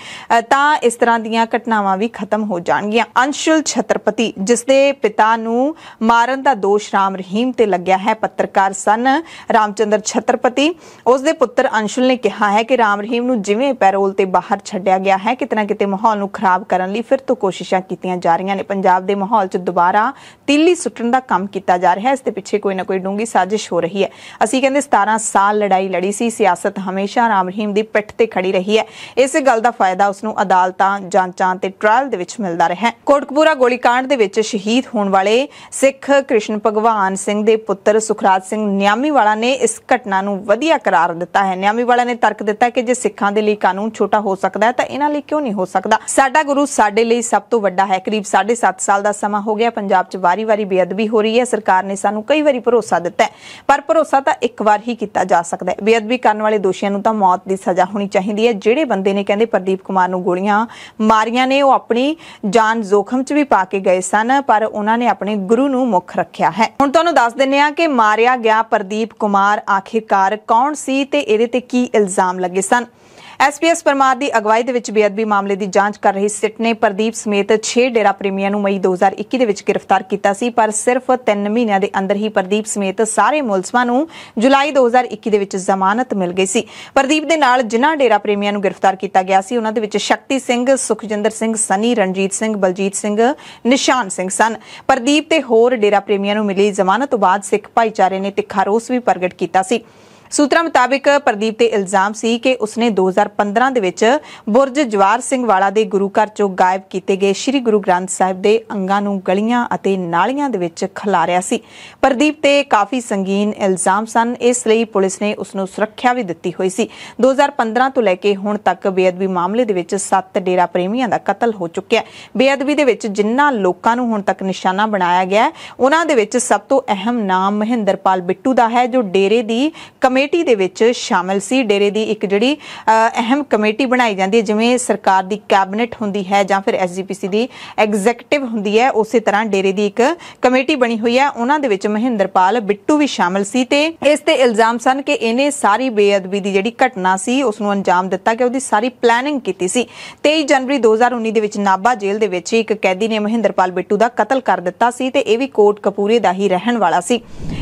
ਤਾਂ ਇਸ ਤਰ੍ਹਾਂ ਦੀਆਂ ਘਟਨਾਵਾਂ ਵੀ ਖਤਮ ਹੋ ਜਾਣਗੀਆਂ ਅੰਸ਼ੁਲ ਛਤਰਪਤੀ ਜਿਸ ਦੇ ਪਿਤਾ ਨੂੰ ਮਾਰਨ ਦਾ ਦੋਸ਼ ਰਾਮ ਰਹੀਮ ਤੇ ਲੱਗਿਆ ਹੈ ਪੱਤਰਕਾਰ ਸਨ ਹਨ ਰਾਮਚੰਦਰ ਛਤਰਪਤੀ ਉਸ ਦੇ ਪੁੱਤਰ ਅੰਸ਼ੁਲ ਨੇ ਕਿਹਾ ਹੈ ਕਿ ਰਾਮ ਰਹੀਮ ਨੂੰ ਜਿਵੇਂ ਪੈਰੋਲ ਤੇ ਬਾਹਰ ਛੱਡਿਆ ਗਿਆ ਹੈ ਕਿਤਨਾ ਕਿਤੇ ਮਾਹੌਲ ਨੂੰ ਖਰਾਬ ਕਰਨ ਲਈ ਫਿਰ ਤੋਂ ਕੋਸ਼ਿਸ਼ਾਂ ਕੀਤੀਆਂ ਜਾ ਰਹੀਆਂ ਨੇ ਪੰਜਾਬ ਦੇ ਮਾਹੌਲ 'ਚ ਦੁਬਾਰਾ ਤਿੱਲੀ ਸੁੱਟਣ ਦਾ ਕੰਮ ਕੀਤਾ ਜਾ ਰਿਹਾ ਹੈ ਇਸ ਦੇ ਪਿੱਛੇ ਕੋਈ ਨਾ ਕੋਈ ਡੂੰਗੀ ਸਾਜ਼ਿਸ਼ ਹੋ ਰਹੀ ਹੈ ਅਸੀਂ ਕਹਿੰਦੇ 17 ਸਾਲ ਲੜਾਈ ਲੜੀ ਸੀ ਸਿਆਸਤ ਹਮੇਸ਼ਾ ਰਾਮ ਰਹੀਮ ਦੀ ਪਿੱਠ ਤੇ ਖੜੀ ਰਹੀ ਹੈ ਇਸ ਗੱਲ ਦਾ ਫਾਇਦਾ ਉਸ ਨੂੰ ਅਦਾਲਤਾਂ ਜਾਂਚਾਂ ਤੇ ਟ੍ਰਾਇਲ ਦੇ ਵਿੱਚ ਮਿਲਦਾ ਰਿਹਾ ਹੈ ਕੋਟਕਪੂਰਾ ਗੋਲੀकांड ਦੇ ਵਿੱਚ ਸ਼ਹੀਦ ਹੋਣ ਵਾਲੇ ਸਿੱਖ ਕ੍ਰਿਸ਼ਨ ਭਗਵਾਨ ਸਿੰਘ ਦੇ ਪੁੱਤਰ ਸੁਖਰਾਜ ਸਿੰਘ ਨਿਆ ਨਿਆਮੀ ਵਾਲਾ ਨੇ ਇਸ ਘਟਨਾ ਨੂੰ ਵਧੀਆ ਕਰਾਰ ਦਿੱਤਾ ਹੈ ਨਿਆਮੀ ਵਾਲਾ ਨੇ ਤਰਕ ਦਿੱਤਾ ਕਿ ਜੇ ਸਿੱਖਾਂ ਦੇ ਲਈ ਕਾਨੂੰਨ ਛੋਟਾ ਹੋ ਸਕਦਾ ਹੈ ਤਾਂ ਇਹਨਾਂ ਲਈ ਕਿਉਂ ਨਹੀਂ ਹੋ ਸਕਦਾ ਸਾਡਾ ਗੁਰੂ ਸਾਡੇ ਲਈ ਸਭ ਤੋਂ ਵੱਡਾ ਹੈ ਕਰੀਬ 7.5 ਸਾਲ ਦਾ ਸਮਾਂ ਹੋ ਗਿਆ ਪੰਜਾਬ 'ਚ ਵਾਰੀ-ਵਾਰੀ ਬੇਅਦਬੀ ਹੋ ਰਹੀ ਹੈ ਸਰਕਾਰ ਨੇ ਸਾਨੂੰ ਕਈ ਵਾਰੀ ਭਰੋਸਾ ਦਿੱਤਾ ਹੈ ਪਰ ਭਰੋਸਾ ਤਾਂ ਇੱਕ ਵਾਰ ਹੀ ਕੀਤਾ ਜਾ ਸਕਦਾ ਹੈ ਬੇਅਦਬੀ ਕਰਨ ਵਾਲੇ ਦੋਸ਼ੀਆਂ ਨੂੰ ਤਾਂ ਮੌਤ ਦੀ ਸਜ਼ਾ ਹੋਣੀ ਚਾਹੀਦੀ ਹੈ ਜਿਹੜੇ ਬੰਦੇ ਨੇ ਕਹਿੰਦੇ ਪ੍ਰਦੀਪ ਕੁਮਾਰ ਨੂੰ ਗੋਲੀਆਂ ਮਾਰੀਆਂ ਨੇ ਉਹ ਆਪਣੀ ਜਾਨ ਜ਼ੋਖਮ 'ਚ ਵੀ ਪਾ ਕੇ ਗਏ ਸਨ ਪਰ ਉਹਨਾਂ ਨੇ ਆਪਣੇ ਗੁਰੂ ਨੂੰ ਮੁੱਖ ਰੱਖਿਆ ਹੈ ਹੁਣ ਤੁਹਾਨੂੰ ਦੱਸ ਦਿੰਨੇ ਆ ਕਿ ਮਾਰਿਆ ਗਿਆ ਪ੍ਰਦੀਪ ਕੁਮਾਰ ਆਖਿਰਕਾਰ ਕੌਣ ਸੀ ਤੇ ਇਹਦੇ ਤੇ ਕੀ ਇਲਜ਼ਾਮ ਲੱਗੇ ਸਨ ਐਸਪੀਐਸ ਪਰਮਾਰ ਦੀ ਅਗਵਾਈ ਦੇ ਵਿੱਚ ਬੇਅਦਬੀ ਮਾਮਲੇ ਦੀ ਜਾਂਚ ਕਰ ਰਹੀ ਸਿਟ ਨੇ ਪ੍ਰਦੀਪ ਸਮੇਤ 6 ਡੇਰਾ ਪ੍ਰੇਮੀਆਂ ਨੂੰ ਮਈ 2021 ਦੇ ਵਿੱਚ ਗ੍ਰਿਫਤਾਰ ਕੀਤਾ ਸੀ ਪਰ ਸਿਰਫ 3 ਮਹੀਨਿਆਂ ਦੇ ਅੰਦਰ ਹੀ ਪ੍ਰਦੀਪ ਸਮੇਤ ਸਾਰੇ ਮੁਲਜ਼ਮਾਂ ਨੂੰ ਜੁਲਾਈ 2021 ਦੇ ਵਿੱਚ ਜ਼ਮਾਨਤ ਮਿਲ ਗਈ ਸੀ ਪ੍ਰਦੀਪ ਦੇ ਨਾਲ ਜਿਨ੍ਹਾਂ ਡੇਰਾ ਪ੍ਰੇਮੀਆਂ ਨੂੰ ਗ੍ਰਿਫਤਾਰ ਕੀਤਾ ਗਿਆ ਸੀ ਉਹਨਾਂ ਦੇ ਵਿੱਚ ਸ਼ਕਤੀ ਸਿੰਘ ਸੁਖਜਿੰਦਰ ਸਿੰਘ ਸਨੀ ਰਣਜੀਤ ਸਿੰਘ ਬਲਜੀਤ ਸਿੰਘ ਨਿਸ਼ਾਨ ਸਿੰਘ ਸਨ ਪ੍ਰਦੀਪ ਤੇ ਹੋਰ ਡੇਰਾ ਪ੍ਰੇਮੀਆਂ ਨੂੰ ਮਿਲੀ ਜ਼ਮਾਨਤ ਤੋਂ ਬਾਅਦ ਸਿੱਖ ਭਾਈਚਾਰੇ ਨੇ ਤਿੱਖਾ ਰੋਸ ਵੀ ਪ੍ਰਗਟ ਕੀਤਾ ਸੀ ਸੂਤਰਾਂ ਮੁਤਾਬਕ ਪ੍ਰਦੀਪ ਤੇ ਇਲਜ਼ਾਮ ਸੀ ਕਿ ਉਸਨੇ 2015 ਦੇ ਵਿੱਚ ਬੁਰਜ ਜਵਾਰ ਸਿੰਘ ਵਾਲਾ ਦੇ ਗੁਰੂ ਘਰ ਚੋਂ ਗਾਇਬ ਕੀਤੇ ਗਏ ਸ੍ਰੀ ਗੁਰੂ ਗ੍ਰੰਥ ਸਾਹਿਬ ਦੇ ਅੰਗਾਂ ਨੂੰ ਗਲੀਆਂ ਅਤੇ ਨਾਲੀਆਂ ਦੇ ਵਿੱਚ ਖਿਲਾਰਿਆ ਸੀ ਪ੍ਰਦੀਪ ਤੇ ਕਾਫੀ ਸੰਗੀਨ ਇਲਜ਼ਾਮ ਸਨ ਇਸ ਲਈ ਪੁਲਿਸ ਨੇ ਉਸ ਨੂੰ ਸੁਰੱਖਿਆ ਵੀ ਦਿੱਤੀ ਹੋਈ ਸੀ 2015 ਤੋਂ ਲੈ ਕੇ ਹੁਣ ਤੱਕ ਬੇਅਦਬੀ ਮਾਮਲੇ ਦੇ ਵਿੱਚ 7 ਡੇਰਾ ਪ੍ਰੇਮੀਆਂ ਦਾ ਕਤਲ ਹੋ ਚੁੱਕਿਆ ਬੇਅਦਬੀ ਦੇ ਵਿੱਚ ਜਿਨ੍ਹਾਂ ਲੋਕਾਂ ਨੂੰ ਹੁਣ ਤੱਕ ਨਿਸ਼ਾਨਾ ਬਣਾਇਆ ਗਿਆ ਉਹਨਾਂ ਦੇ ਵਿੱਚ ਸਭ ਤੋਂ ਅਹਿਮ ਨਾਮ ਮਹਿੰਦਰਪਾਲ ਬਿੱਟੂ ਦਾ ਹੈ ਜੋ ਡੇਰੇ ਦੀ ਕਮੇ ਕਮੇਟੀ ਦੇ ਵਿੱਚ ਸ਼ਾਮਲ ਸੀ ਡੇਰੇ ਦੀ ਇੱਕ ਜਿਹੜੀ ਅਹਿਮ ਕਮੇਟੀ ਬਣਾਈ ਜਾਂਦੀ ਹੈ ਜਿਵੇਂ ਸਰਕਾਰ ਦੀ ਕੈਬਨਿਟ ਹੁੰਦੀ ਹੈ ਜਾਂ ਫਿਰ ਐਸਜੀਪੀਸੀ ਦੀ ਐਗਜ਼ੈਕਟਿਵ ਹੁੰਦੀ ਹੈ ਉਸੇ ਤਰ੍ਹਾਂ ਡੇਰੇ ਦੀ ਇੱਕ ਕਮੇਟੀ ਬਣੀ ਹੋਈ ਹੈ ਉਹਨਾਂ ਦੇ ਵਿੱਚ ਮਹਿੰਦਰਪਾਲ ਬਿੱਟੂ ਵੀ ਸ਼ਾਮਲ ਸੀ ਤੇ ਇਸ ਤੇ ਇਲਜ਼ਾਮ ਸਨ ਕਿ ਇਹਨੇ ਸਾਰੀ ਬੇਅਦਬੀ ਦੀ ਜਿਹੜੀ ਘਟਨਾ ਸੀ ਉਸ ਨੂੰ ਅੰਜਾਮ ਦਿੱਤਾ ਕਿ ਉਹਦੀ ਸਾਰੀ ਪਲੈਨਿੰਗ ਕੀਤੀ ਸੀ 23 ਜਨਵਰੀ 2019 ਦੇ ਵਿੱਚ ਨਾਬਾ ਜੇਲ੍ਹ ਦੇ ਵਿੱਚ ਇੱਕ ਕੈਦੀ ਨੇ ਮਹਿੰਦਰਪਾਲ ਬਿੱਟੂ ਦਾ ਕਤਲ ਕਰ ਦਿੱਤਾ ਸੀ ਤੇ ਇਹ ਵੀ ਕੋਟ ਕਪੂਰੇ ਦਾ ਹੀ ਰਹਿਣ ਵਾਲਾ ਸੀ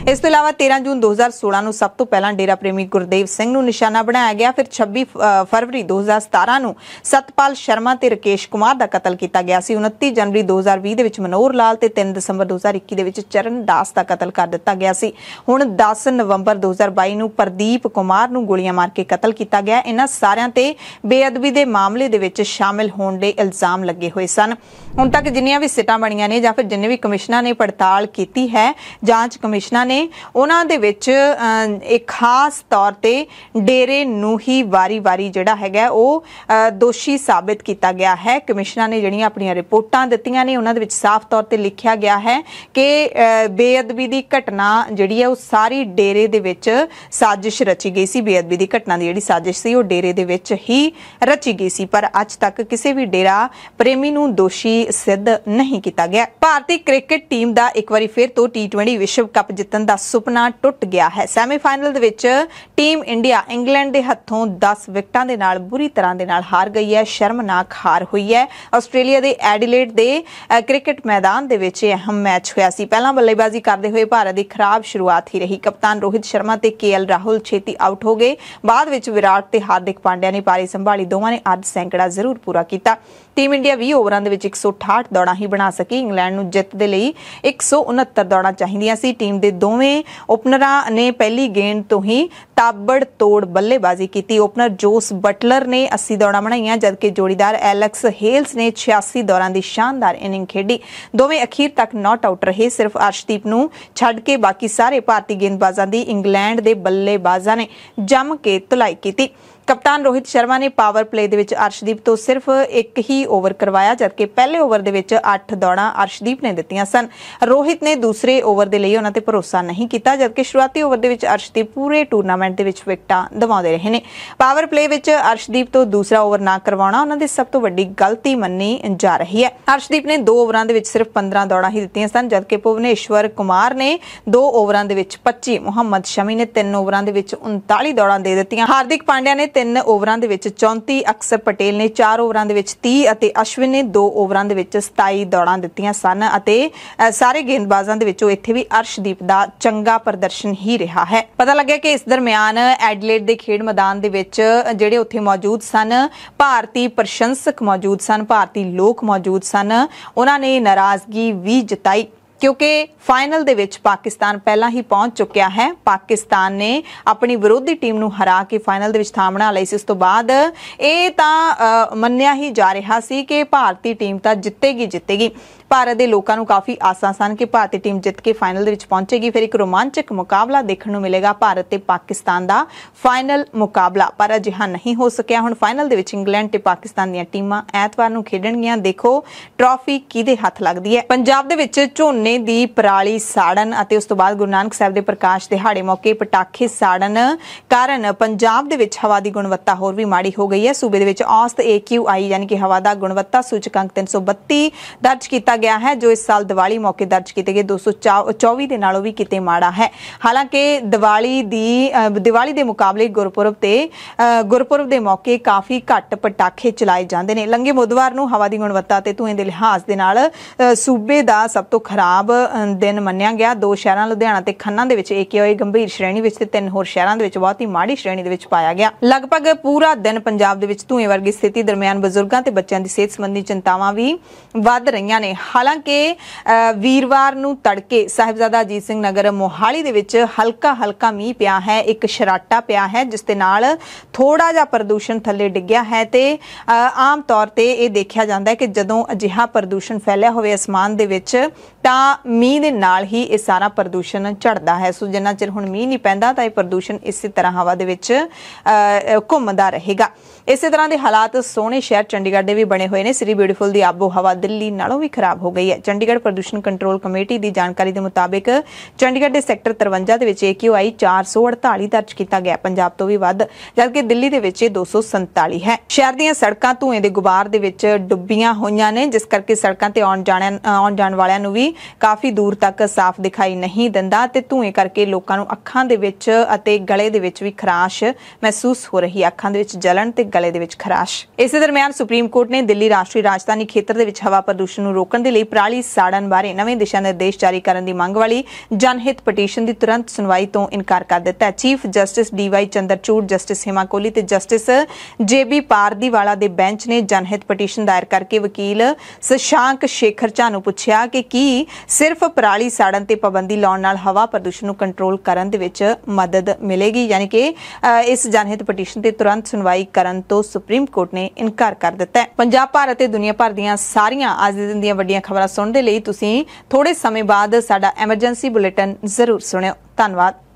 ਇਸ ਤੋਂ ਇਲਾਵਾ 13 ਜੂਨ 2016 ਨੂੰ ਸਭ ਤੋਂ ਪਹਿਲਾਂ ਡੇਰਾ ਪ੍ਰੇਮੀ ਗੁਰਦੇਵ ਸਿੰਘ ਨੂੰ ਨਿਸ਼ਾਨਾ ਬਣਾਇਆ ਗਿਆ ਫਿਰ 26 ਫਰਵਰੀ 2017 ਨੂੰ ਸਤਪਾਲ ਸ਼ਰਮਾ ਤੇ ਰਕੇਸ਼ ਕੁਮਾਰ ਦਾ ਕਤਲ ਕੀਤਾ ਗਿਆ ਸੀ 29 ਜਨਵਰੀ 2020 ਦੇ ਵਿੱਚ ਮਨੋਰ ਲਾਲ ਤੇ 3 ਦਸੰਬਰ 2021 ਦੇ ਵਿੱਚ ਚਰਨ ਦਾਸ ਦਾ ਕਤਲ ਕਰ ਦਿੱਤਾ ਗਿਆ ਸੀ ਹੁਣ 10 ਨਵੰਬਰ 2022 ਨੂੰ ਪ੍ਰਦੀਪ ਕੁਮਾਰ ਨੂੰ ਗੋਲੀਆਂ ਮਾਰ ਕੇ ਕਤਲ ਕੀਤਾ ਗਿਆ ਇਹਨਾਂ ਸਾਰਿਆਂ ਤੇ ਬੇਅਦਬੀ ਦੇ ਮਾਮਲੇ ਦੇ ਵਿੱਚ ਸ਼ਾਮਿਲ ਹੋਣ ਦੇ ਇਲਜ਼ਾਮ ਲੱਗੇ ਹੋਏ ਸਨ ਹੁਣ ਤੱਕ ਜਿੰਨੀਆਂ ਵੀ ਸਿਟਾਂ ਬਣੀਆਂ ਨੇ ਜਾਂ ਫਿਰ ਜਿੰਨੇ ਵੀ ਕਮਿਸ਼ਨਾਂ ਨੇ ਪੜਤਾਲ ਕੀਤੀ ਹੈ ਜਾਂਚ ਕਮਿਸ਼ਨਾਂ ਨੇ ਉਹਨਾਂ ਦੇ ਵਿੱਚ ਇੱਕ ਖਾਸ ਖਾਸ ਤੌਰ ਤੇ ਡੇਰੇ ਨੂੰ ਹੀ ਵਾਰੀ-ਵਾਰੀ ਜਿਹੜਾ ਹੈਗਾ ਉਹ ਦੋਸ਼ੀ ਸਾਬਤ ਕੀਤਾ ਗਿਆ ਹੈ ਕਮਿਸ਼ਨਾਂ ਨੇ ਜਿਹੜੀਆਂ ਆਪਣੀਆਂ ਰਿਪੋਰਟਾਂ ਦਿੱਤੀਆਂ ਨੇ ਉਹਨਾਂ ਦੇ ਵਿੱਚ ਸਾਫ਼ ਤੌਰ ਤੇ ਲਿਖਿਆ ਗਿਆ ਹੈ ਕਿ ਬੇਅਦਬੀ ਦੀ ਘਟਨਾ ਜਿਹੜੀ ਹੈ ਉਹ ਸਾਰੀ ਡੇਰੇ ਦੇ ਵਿੱਚ ਸਾਜ਼ਿਸ਼ ਰਚੀ ਗਈ ਸੀ ਬੇਅਦਬੀ ਦੀ ਘਟਨਾ ਦੀ ਜਿਹੜੀ ਸਾਜ਼ਿਸ਼ ਸੀ ਉਹ ਡੇਰੇ ਦੇ ਵਿੱਚ ਹੀ ਰਚੀ ਗਈ ਸੀ ਪਰ ਅੱਜ ਤੱਕ ਕਿਸੇ ਵੀ ਡੇਰਾ ਪ੍ਰੇਮੀ ਨੂੰ ਦੋਸ਼ੀ ਸਿੱਧ ਨਹੀਂ ਕੀਤਾ ਗਿਆ ਭਾਰਤੀ ਕ੍ਰਿਕਟ ਟੀਮ ਦਾ ਇੱਕ ਵਾਰੀ ਫਿਰ ਤੋਂ T20 ਵਿਸ਼ਵ ਕੱਪ ਜਿੱਤਣ ਦਾ ਸੁਪਨਾ ਟੁੱਟ ਗਿਆ ਹੈ ਸੈਮੀਫਾਈਨਲ ਦੇ ਵਿੱਚ ਟੀਮ ਇੰਡੀਆ ਇੰਗਲੈਂਡ ਦੇ ਹੱਥੋਂ 10 ਵਿਕਟਾਂ ਦੇ ਨਾਲ ਬੁਰੀ ਤਰ੍ਹਾਂ ਦੇ ਨਾਲ ਹਾਰ ਗਈ ਹੈ ਸ਼ਰਮਨਾਕ ਹਾਰ ਹੋਈ ਹੈ ਆਸਟ੍ਰੇਲੀਆ ਦੇ ਐਡੀਲੇਡ ਦੇ ਕ੍ਰਿਕਟ ਮੈਦਾਨ ਦੇ ਵਿੱਚ ਅਹਿਮ ਮੈਚ ਹੋਇਆ ਸੀ ਪਹਿਲਾਂ ਬੱਲੇਬਾਜ਼ੀ ਕਰਦੇ ਹੋਏ ਭਾਰਤ ਦੀ ਖਰਾਬ ਸ਼ੁਰੂਆਤ ਹੀ ਰਹੀ ਕਪਤਾਨ ਰੋਹਿਤ ਸ਼ਰਮਾ ਤੇ ਕੇਐਲ ਰਾਹੁਲ ਛੇਤੀ ਆਊਟ ਹੋ ਗਏ ਬਾਅਦ ਵਿੱਚ ਵਿਰਾਟ ਤੇ ਹਾਰਦਿਕ ਪਾਂਡਿਆ ਨੇ ਪਾਰੀ ਸੰਭਾਲੀ ਦੋਵਾਂ ਨੇ ਅੱਧ ਸੈਂਕੜਾ ਜ਼ਰੂਰ ਪੂਰਾ ਕੀਤਾ ਟੀਮ ਇੰਡੀਆ 20 ਓਵਰਾਂ ਦੇ ਵਿੱਚ 168 ਦੌੜਾਂ ਹੀ ਬਣਾ ਸਕੀ ਇੰਗਲੈਂਡ ਨੂੰ ਜਿੱਤ ਦੇ ਲਈ 169 ਦੌੜਾਂ ਚਾਹੀਦੀਆਂ ਸੀ ਟੀਮ ਦੇ ਦੋਵੇਂ ਓਪਨਰਾਂ ਨੇ ਪਹਿਲੀ ਗੇਂਦ ਤੋਂ ਹੀ ਤਾਬੜ ਤੋੜ ਬੱਲੇਬਾਜ਼ੀ ਕੀਤੀ ਓਪਨਰ ਜੋਸ ਬਟਲਰ ਨੇ 80 ਦੌੜਾਂ ਬਣਾਈਆਂ ਜਦਕਿ ਜੋੜੀਦਾਰ ਐਲੈਕਸ ਹੇਲਸ ਨੇ 86 ਦੌੜਾਂ ਦੀ ਸ਼ਾਨਦਾਰ ਇਨਿੰਗ ਖੇਡੀ ਦੋਵੇਂ ਅਖੀਰ ਤੱਕ ਨਾਟ ਆਊਟ ਰਹੇ ਸਿਰਫ ਅਰਸ਼ਦੀਪ ਨੂੰ ਛੱਡ ਕੇ ਬਾਕੀ ਸਾਰੇ ਭਾਰਤੀ ਗੇਂਦਬਾਜ਼ਾਂ ਦੀ ਇੰਗਲੈਂਡ ਦੇ ਬੱਲੇਬਾਜ਼ਾਂ ਨੇ ਜੰਮ ਕੇ ਤੁਲਾਈ ਕੀਤੀ ਕਪਤਾਨ ਰੋਹਿਤ ਸ਼ਰਮਾ ਨੇ ਪਾਵਰ ਪਲੇ ਦੇ ਵਿੱਚ ਅਰਸ਼ਦੀਪ ਤੋਂ ਸਿਰਫ ਇੱਕ ਹੀ ਓਵਰ ਕਰਵਾਇਆ ਜਦਕਿ ਪਹਿਲੇ ਓਵਰ ਦੇ ਵਿੱਚ 8 ਦੌੜਾਂ ਅਰਸ਼ਦੀਪ ਨੇ ਦਿੱਤੀਆਂ ਸਨ ਰੋਹਿਤ ਨੇ ਦੂਸਰੇ ਓਵਰ ਦੇ ਲਈ ਉਹਨਾਂ ਤੇ ਭਰੋਸਾ ਨਹੀਂ ਕੀਤਾ ਜਦਕਿ ਸ਼ੁਰੂਆਤੀ ਓਵਰ ਦੇ ਵਿੱਚ ਅਰਸ਼ਦੀਪ ਪੂਰੇ ਟੂਰਨਾਮੈਂਟ ਦੇ ਵਿੱਚ ਵਿਕਟਾਂ ਦਿਵਾਉਂਦੇ ਰਹੇ ਨੇ ਪਾਵਰ ਪਲੇ ਵਿੱਚ ਅਰਸ਼ਦੀਪ ਤੋਂ ਦੂਸਰਾ ਓਵਰ ਨਾ ਕਰਵਾਉਣਾ ਉਹਨਾਂ ਦੀ ਸਭ ਤੋਂ ਵੱਡੀ ਗਲਤੀ ਮੰਨੀ ਜਾ ਰਹੀ ਹੈ ਅਰਸ਼ਦੀਪ ਨੇ 2 ਓਵਰਾਂ ਦੇ ਵਿੱਚ ਸਿਰਫ 15 ਦੌੜਾਂ ਹੀ ਦਿੱਤੀਆਂ ਸਨ ਜਦਕਿ ਭੁਵਨੇਸ਼ਵਰ ਕੁਮਾਰ ਨੇ 2 ਓਵਰਾਂ ਦੇ ਵਿੱਚ 25 ਮੁਹੰਮਦ ਸ਼ਮੀ ਨੇ 3 ਓਵਰਾਂ ਦੇ ਵਿੱਚ 39 ਦੌੜਾਂ ਦੇ ਦਿੱਤੀਆਂ ਹਾਰਦਿਕ ਪਾਂਡਿਆ ਨੇ ਤਿੰਨ ਓਵਰਾਂ ਦੇ ਵਿੱਚ 34 ਅਕਸਰ ਪਟੇਲ ਨੇ 4 ਓਵਰਾਂ ਦੇ ਵਿੱਚ 30 ਅਤੇ ਅਸ਼ਵਿਨ ਨੇ 2 ਓਵਰਾਂ ਦੇ ਵਿੱਚ 27 ਦੌੜਾਂ ਦਿੱਤੀਆਂ ਸਨ ਅਤੇ ਸਾਰੇ ਗੇਂਦਬਾਜ਼ਾਂ ਦੇ ਵਿੱਚੋਂ ਇੱਥੇ ਵੀ ਅਰਸ਼ਦੀਪ ਦਾ ਚੰਗਾ ਪ੍ਰਦਰਸ਼ਨ ਹੀ ਰਿਹਾ ਹੈ ਪਤਾ ਲੱਗਿਆ ਕਿ ਇਸ ਦਰਮਿਆਨ ਐਡਲੇਡ ਦੇ ਖੇਡ ਮੈਦਾਨ ਦੇ ਵਿੱਚ ਜਿਹੜੇ ਉੱਥੇ ਮੌਜੂਦ ਸਨ ਭਾਰਤੀ ਪ੍ਰਸ਼ੰਸਕ ਮੌਜੂਦ ਸਨ ਭਾਰਤੀ ਲੋਕ ਮੌਜੂਦ ਸਨ ਉਹਨਾਂ ਨੇ ਨਾਰਾਜ਼ਗੀ ਵੀ ਜਤਾਈ ਕਿਉਂਕਿ ਫਾਈਨਲ ਦੇ ਵਿੱਚ ਪਾਕਿਸਤਾਨ ਪਹਿਲਾਂ ਹੀ ਪਹੁੰਚ ਚੁੱਕਿਆ ਹੈ ਪਾਕਿਸਤਾਨ ਨੇ ਆਪਣੀ ਵਿਰੋਧੀ ਟੀਮ ਨੂੰ ਹਰਾ ਕੇ ਫਾਈਨਲ ਦੇ ਵਿੱਚ ਥਾਂ ਬਣਾ ਲਈ ਸੀ ਉਸ ਤੋਂ ਬਾਅਦ ਇਹ ਤਾਂ ਮੰਨਿਆ ਹੀ ਜਾ ਰਿਹਾ ਸੀ ਕਿ ਭਾਰਤੀ ਟੀਮ ਤਾਂ ਜਿੱਤੇਗੀ ਜਿੱਤੇਗੀ ਭਾਰਤ ਦੇ ਲੋਕਾਂ ਨੂੰ ਕਾਫੀ ਆਸਾਂ ਸਨ ਕਿ ਭਾਰਤੀ ਟੀਮ ਜਿੱਤ ਕੇ ਫਾਈਨਲ ਦੇ ਵਿੱਚ ਪਹੁੰਚੇਗੀ ਫਿਰ ਇੱਕ ਰੋਮਾਂਚਕ ਮੁਕਾਬਲਾ ਦੇਖਣ ਨੂੰ ਮਿਲੇਗਾ ਭਾਰਤ ਤੇ ਪਾਕਿਸਤਾਨ ਦਾ ਫਾਈਨਲ ਮੁਕਾਬਲਾ ਪਰ ਅਜਿਹਾ ਨਹੀਂ ਹੋ ਸਕਿਆ ਹੁਣ ਫਾਈਨਲ ਦੇ ਵਿੱਚ ਇੰਗਲੈਂਡ ਤੇ ਪਾਕਿਸਤਾਨ ਦੀਆਂ ਟੀਮਾਂ ਐਤਵਾਰ ਨੂੰ ਖੇਡਣਗੀਆਂ ਦੇਖੋ ਟਰਾਫੀ ਕਿਹਦੇ ਹੱਥ ਲੱਗਦੀ ਹੈ ਪੰਜਾਬ ਦੇ ਵਿੱਚ ਝੋਨੇ ਦੀ ਪਰਾਲੀ ਸਾੜਨ ਅਤੇ ਉਸ ਤੋਂ ਬਾਅਦ ਗੁਰੂ ਨਾਨਕ ਸਾਹਿਬ ਦੇ ਪ੍ਰਕਾਸ਼ ਦਿਹਾੜੇ ਮੌਕੇ ਪਟਾਕੇ ਸਾੜਨ ਕਾਰਨ ਪੰਜਾਬ ਦੇ ਵਿੱਚ ਹਵਾ ਦੀ ਗੁਣਵੱਤਾ ਹੋਰ ਵੀ ਮਾੜੀ ਹੋ ਗਈ ਹੈ ਸੂਬੇ ਦੇ ਵਿੱਚ ਔਸਤ AQI ਯਾਨੀ ਕਿ ਹਵਾ ਦਾ ਗੁਣਵੱਤਾ ਸੂਚਕਾਂਕ 332 ਦਰਜ ਕੀਤਾ ਗਿਆ ਹੈ ਜੋ ਇਸ ਸਾਲ ਦੀਵਾਲੀ ਮੌਕੇ ਦਰਜ ਕੀਤੇ ਗਏ 224 ਦੇ ਨਾਲੋਂ ਵੀ ਕਿਤੇ ਮਾੜਾ ਹੈ ਹਾਲਾਂਕਿ ਦੀਵਾਲੀ ਦੀ ਦੀਵਾਲੀ ਦੇ ਮੁਕਾਬਲੇ ਗੁਰਪੁਰਬ ਤੇ ਗੁਰਪੁਰਬ ਦੇ ਮੌਕੇ ਕਾਫੀ ਘੱਟ ਪਟਾਕੇ ਚਲਾਏ ਜਾਂਦੇ ਨੇ ਲੰਗੇ ਮੋਦਵਾਰ ਨੂੰ ਹਵਾ ਦੀ ਗੁਣਵੱਤਾ ਤੇ ਧੂਏ ਦੇ ਲਿਹਾਜ਼ ਦੇ ਨਾਲ ਸੂਬੇ ਦਾ ਸਭ ਤੋਂ ਖਰਾਬ ਦਿਨ ਮੰਨਿਆ ਗਿਆ ਦੋ ਸ਼ਹਿਰਾਂ ਲੁਧਿਆਣਾ ਤੇ ਖੰਨਾ ਦੇ ਵਿੱਚ ਏਕੇ ਹੋਏ ਗੰਭੀਰ ਸ਼੍ਰੇਣੀ ਵਿੱਚ ਤੇ ਤਿੰਨ ਹੋਰ ਸ਼ਹਿਰਾਂ ਦੇ ਵਿੱਚ ਬਹੁਤ ਹੀ ਮਾੜੀ ਸ਼੍ਰੇਣੀ ਦੇ ਵਿੱਚ ਪਾਇਆ ਗਿਆ ਲਗਭਗ ਪੂਰਾ ਦਿਨ ਪੰਜਾਬ ਦੇ ਵਿੱਚ ਧੂਏ ਵਰਗੀ ਸਥਿਤੀ ਦਰਮਿਆਨ ਬਜ਼ੁਰਗਾਂ ਤੇ ਬੱਚਿਆਂ ਦੀ ਸਿਹਤ ਸੰਬੰਧੀ ਚਿੰਤਾਵਾਂ ਵੀ ਵੱਧ ਰਹੀਆਂ ਨੇ ਹਾਲਾਂਕਿ ਵੀਰਵਾਰ ਨੂੰ ਤੜਕੇ ਸਹਿਬਜ਼ਾਦਾ ਅਜੀਤ ਸਿੰਘ ਨਗਰ ਮੋਹਾਲੀ ਦੇ ਵਿੱਚ ਹਲਕਾ ਹਲਕਾ ਮੀਂਹ ਪਿਆ ਹੈ ਇੱਕ ਸ਼ਰਾਟਾ ਪਿਆ ਹੈ ਜਿਸ ਦੇ ਨਾਲ ਥੋੜਾ ਜਿਹਾ ਪ੍ਰਦੂਸ਼ਣ ਥੱਲੇ ਡਿੱਗਿਆ ਹੈ ਤੇ ਆਮ ਤੌਰ ਤੇ ਇਹ ਦੇਖਿਆ ਜਾਂਦਾ ਹੈ ਕਿ ਜਦੋਂ ਅਜਿਹਾ ਪ੍ਰਦੂਸ਼ਣ ਫੈਲਿਆ ਹੋਵੇ ਅਸਮਾਨ ਦੇ ਵਿੱਚ ਤਾਂ ਮੀਂਹ ਦੇ ਨਾਲ ਹੀ ਇਹ ਸਾਰਾ ਪ੍ਰਦੂਸ਼ਣ ਝੜਦਾ ਹੈ ਸੋ ਜਿੰਨਾ ਚਿਰ ਹੁਣ ਮੀਂਹ ਨਹੀਂ ਪੈਂਦਾ ਤਾਂ ਇਹ ਪ੍ਰਦੂਸ਼ਣ ਇਸੇ ਤਰ੍ਹਾਂ ਹਵਾ ਦੇ ਵਿੱਚ ਘੁੰਮਦਾ ਰਹੇਗਾ ਇਸੇ ਤਰ੍ਹਾਂ ਦੇ ਹਾਲਾਤ ਸੋਹਣੇ ਸ਼ਹਿਰ ਚੰਡੀਗੜ੍ਹ ਦੇ ਵੀ ਬਣੇ ਹੋਏ ਨੇ ਸ੍ਰੀ ਬਿਊਟੀਫੁਲ ਦੀ ਆਬੋ ਹਵਾ ਦਿੱਲੀ ਨਾਲੋਂ ਵੀ ਖਰਾਬ ਖਰਾਬ ਹੋ ਗਈ ਹੈ ਚੰਡੀਗੜ੍ਹ ਪ੍ਰਦੂਸ਼ਣ ਕੰਟਰੋਲ ਕਮੇਟੀ ਦੀ ਜਾਣਕਾਰੀ ਦੇ ਮੁਤਾਬਕ ਚੰਡੀਗੜ੍ਹ ਦੇ ਸੈਕਟਰ 53 ਦੇ ਵਿੱਚ AQI 448 ਦਰਜ ਕੀਤਾ ਗਿਆ ਪੰਜਾਬ ਤੋਂ ਵੀ ਵੱਧ ਜਦਕਿ ਦਿੱਲੀ ਦੇ ਵਿੱਚ 247 ਹੈ ਸ਼ਹਿਰ ਦੀਆਂ ਸੜਕਾਂ ਧੂਏ ਦੇ ਗੁਬਾਰ ਦੇ ਵਿੱਚ ਡੁੱਬੀਆਂ ਹੋਈਆਂ ਨੇ ਜਿਸ ਕਰਕੇ ਸੜਕਾਂ ਤੇ ਆਉਣ ਜਾਣ ਆਉਣ ਜਾਣ ਵਾਲਿਆਂ ਨੂੰ ਵੀ ਕਾਫੀ ਦੂਰ ਤੱਕ ਸਾਫ਼ ਦਿਖਾਈ ਨਹੀਂ ਦਿੰਦਾ ਤੇ ਧੂਏ ਕਰਕੇ ਲੋਕਾਂ ਨੂੰ ਅੱਖਾਂ ਦੇ ਵਿੱਚ ਅਤੇ ਗਲੇ ਦੇ ਵਿੱਚ ਵੀ ਖਰਾਸ਼ ਮਹਿਸੂਸ ਹੋ ਰਹੀ ਹੈ ਅੱਖਾਂ ਦੇ ਵਿੱਚ ਜਲਣ ਤੇ ਗਲੇ ਦੇ ਵਿੱਚ ਖਰਾਸ਼ ਇਸੇ ਦਰਮਿਆਨ ਸੁਪਰੀਮ ਕੋਰਟ ਨੇ ਦਿੱਲੀ ਰਾਸ਼ਟਰੀ ਰਾਜਧਾਨੀ ਖੇਤਰ ਦੇ ਵਿੱਚ ਹਵਾ ਪ੍ਰਦੂਸ਼ਣ ਨੂੰ ਰੋਕਣ ਦੇ ਲਈ ਪ੍ਰਾਲੀ ਸਾੜਨ ਬਾਰੇ ਨਵੇਂ ਦਿਸ਼ਾ ਨਿਰਦੇਸ਼ ਜਾਰੀ ਕਰਨ ਦੀ ਮੰਗ ਵਾਲੀ ਜਨਹਿਤ ਪਟੀਸ਼ਨ ਦੀ ਤੁਰੰਤ ਸੁਣਵਾਈ ਤੋਂ ਇਨਕਾਰ ਕਰ ਦਿੱਤਾ ਹੈ chief justice DY Chandrachud justice Hima Kohli ਤੇ ਜਸਟਿਸ ਜੇਬੀ ਪਾਰਦੀਵਾਲਾ ਦੇ ਬੈਂਚ ਨੇ ਜਨਹਿਤ ਪਟੀਸ਼ਨ ਦਾਇਰ ਕਰਕੇ ਵਕੀਲ ਸਸ਼ਾਂਕ ਸ਼ੇਖਰ ਝਾ ਨੂੰ ਪੁੱਛਿਆ ਕਿ ਕੀ ਸਿਰਫ ਪ੍ਰਾਲੀ ਸਾੜਨ ਤੇ ਪਾਬੰਦੀ ਲਾਉਣ ਨਾਲ ਹਵਾ ਪ੍ਰਦੂਸ਼ਣ ਨੂੰ ਕੰਟਰੋਲ ਕਰਨ ਦੇ ਵਿੱਚ ਮਦਦ ਮਿਲੇਗੀ ਯਾਨੀ ਕਿ ਇਸ ਜਨਹਿਤ ਪਟੀਸ਼ਨ ਤੇ ਤੁਰੰਤ ਸੁਣਵਾਈ ਕਰਨ ਤੋਂ ਸੁਪਰੀਮ ਕੋਰਟ ਨੇ ਇਨਕਾਰ ਕਰ ਦਿੱਤਾ ਹੈ ਪੰਜਾਬ ਭਾਰਤ ਤੇ ਦੁਨੀਆ ਭਰ ਦੀਆਂ ਸਾਰੀਆਂ ਅੱਜ ਦੇ ਦਿਨ ਦੀਆਂ ਵੱਡੀਆਂ ਦੀਆਂ ਖਬਰਾਂ ਸੁਣਨ ਦੇ ਲਈ ਤੁਸੀਂ ਥੋੜੇ ਸਮੇਂ ਬਾਅਦ ਸਾਡਾ ਐਮਰਜੈਂਸੀ ਬੁਲੇਟਿਨ ਜ਼ਰੂਰ ਸੁਣਿਓ ਧੰਨਵਾਦ